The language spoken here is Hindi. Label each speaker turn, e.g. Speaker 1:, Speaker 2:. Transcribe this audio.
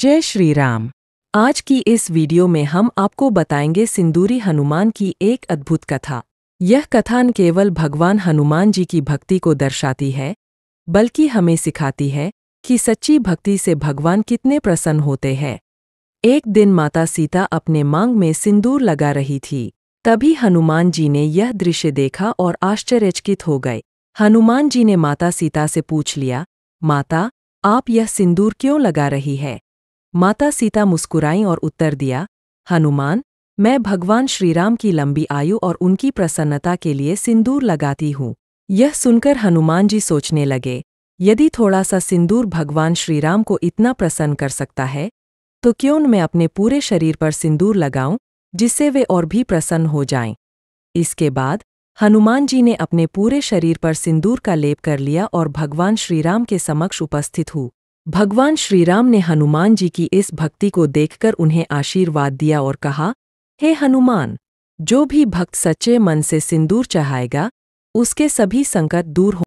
Speaker 1: जय श्री राम आज की इस वीडियो में हम आपको बताएंगे सिंदूरी हनुमान की एक अद्भुत कथा यह कथा न केवल भगवान हनुमान जी की भक्ति को दर्शाती है बल्कि हमें सिखाती है कि सच्ची भक्ति से भगवान कितने प्रसन्न होते हैं एक दिन माता सीता अपने मांग में सिंदूर लगा रही थी तभी हनुमान जी ने यह दृश्य देखा और आश्चर्यचकित हो गए हनुमान जी ने माता सीता से पूछ लिया माता आप यह सिंदूर क्यों लगा रही है माता सीता मुस्कुराई और उत्तर दिया हनुमान मैं भगवान श्रीराम की लंबी आयु और उनकी प्रसन्नता के लिए सिंदूर लगाती हूँ यह सुनकर हनुमान जी सोचने लगे यदि थोड़ा सा सिंदूर भगवान श्रीराम को इतना प्रसन्न कर सकता है तो क्यों मैं अपने पूरे शरीर पर सिंदूर लगाऊं जिससे वे और भी प्रसन्न हो जाएं। इसके बाद हनुमान जी ने अपने पूरे शरीर पर सिंदूर का लेप कर लिया और भगवान श्रीराम के समक्ष उपस्थित हूँ भगवान श्रीराम ने हनुमान जी की इस भक्ति को देखकर उन्हें आशीर्वाद दिया और कहा हे हनुमान जो भी भक्त सच्चे मन से सिंदूर चढ़ाएगा उसके सभी संकट दूर